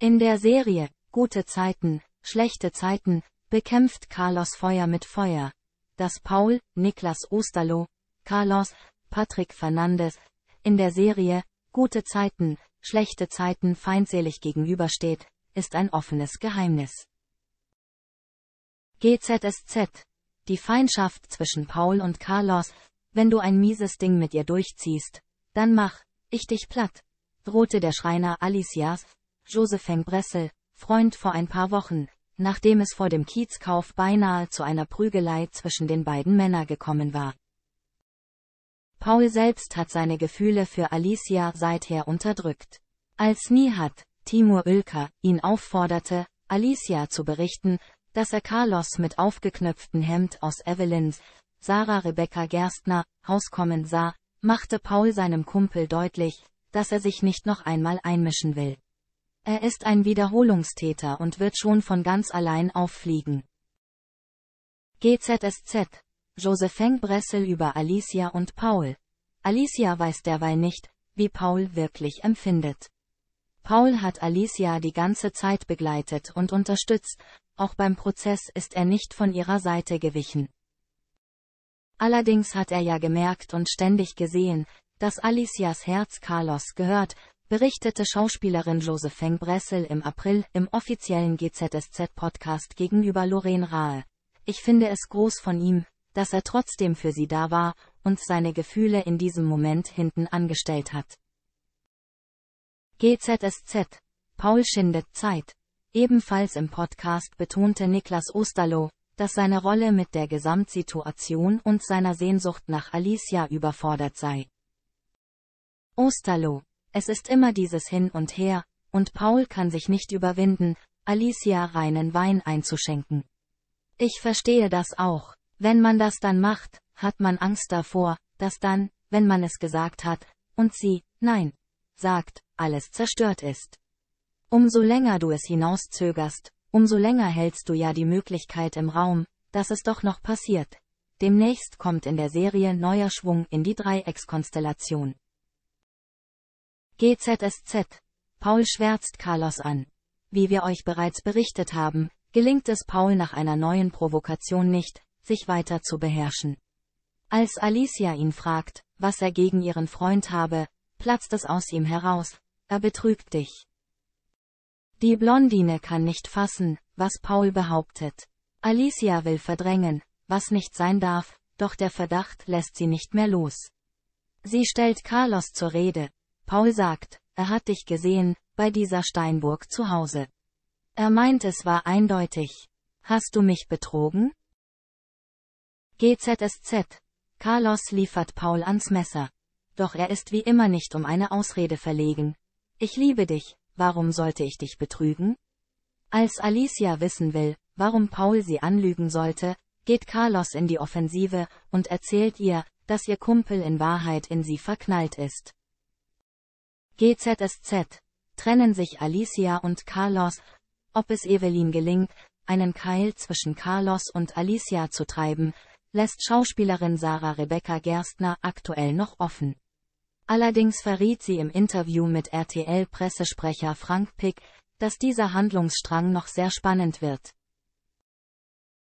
In der Serie Gute Zeiten, schlechte Zeiten bekämpft Carlos Feuer mit Feuer, das Paul, Niklas Osterlo, Carlos, Patrick Fernandes in der Serie Gute Zeiten, schlechte Zeiten feindselig gegenübersteht, ist ein offenes Geheimnis. GZSZ die Feindschaft zwischen Paul und Carlos, wenn du ein mieses Ding mit ihr durchziehst, dann mach ich dich platt, drohte der Schreiner Alicias, Josephine Bressel, Freund vor ein paar Wochen, nachdem es vor dem Kiezkauf beinahe zu einer Prügelei zwischen den beiden Männern gekommen war. Paul selbst hat seine Gefühle für Alicia seither unterdrückt. Als Nihat, Timur Ülker, ihn aufforderte, Alicia zu berichten, dass er Carlos mit aufgeknöpftem Hemd aus Evelyns, Sarah Rebecca Gerstner, Hauskommen sah, machte Paul seinem Kumpel deutlich, dass er sich nicht noch einmal einmischen will. Er ist ein Wiederholungstäter und wird schon von ganz allein auffliegen. GZSZ. Josephine Bressel über Alicia und Paul. Alicia weiß derweil nicht, wie Paul wirklich empfindet. Paul hat Alicia die ganze Zeit begleitet und unterstützt, auch beim Prozess ist er nicht von ihrer Seite gewichen. Allerdings hat er ja gemerkt und ständig gesehen, dass Alicias Herz Carlos gehört, berichtete Schauspielerin Josephine Bressel im April im offiziellen GZSZ-Podcast gegenüber Lorraine Rahe. Ich finde es groß von ihm, dass er trotzdem für sie da war und seine Gefühle in diesem Moment hinten angestellt hat. GZSZ. Paul schindet Zeit. Ebenfalls im Podcast betonte Niklas Osterloh, dass seine Rolle mit der Gesamtsituation und seiner Sehnsucht nach Alicia überfordert sei. Osterloh es ist immer dieses Hin und Her, und Paul kann sich nicht überwinden, Alicia reinen Wein einzuschenken. Ich verstehe das auch. Wenn man das dann macht, hat man Angst davor, dass dann, wenn man es gesagt hat, und sie, nein, sagt, alles zerstört ist. Umso länger du es hinauszögerst, umso länger hältst du ja die Möglichkeit im Raum, dass es doch noch passiert. Demnächst kommt in der Serie neuer Schwung in die Dreieckskonstellation. GZSZ. Paul schwärzt Carlos an. Wie wir euch bereits berichtet haben, gelingt es Paul nach einer neuen Provokation nicht, sich weiter zu beherrschen. Als Alicia ihn fragt, was er gegen ihren Freund habe, platzt es aus ihm heraus, er betrügt dich. Die Blondine kann nicht fassen, was Paul behauptet. Alicia will verdrängen, was nicht sein darf, doch der Verdacht lässt sie nicht mehr los. Sie stellt Carlos zur Rede, Paul sagt, er hat dich gesehen, bei dieser Steinburg zu Hause. Er meint es war eindeutig. Hast du mich betrogen? GZSZ. Carlos liefert Paul ans Messer. Doch er ist wie immer nicht um eine Ausrede verlegen. Ich liebe dich, warum sollte ich dich betrügen? Als Alicia wissen will, warum Paul sie anlügen sollte, geht Carlos in die Offensive und erzählt ihr, dass ihr Kumpel in Wahrheit in sie verknallt ist. GZSZ. Trennen sich Alicia und Carlos. Ob es Evelyn gelingt, einen Keil zwischen Carlos und Alicia zu treiben, lässt Schauspielerin Sarah Rebecca Gerstner aktuell noch offen. Allerdings verriet sie im Interview mit RTL-Pressesprecher Frank Pick, dass dieser Handlungsstrang noch sehr spannend wird.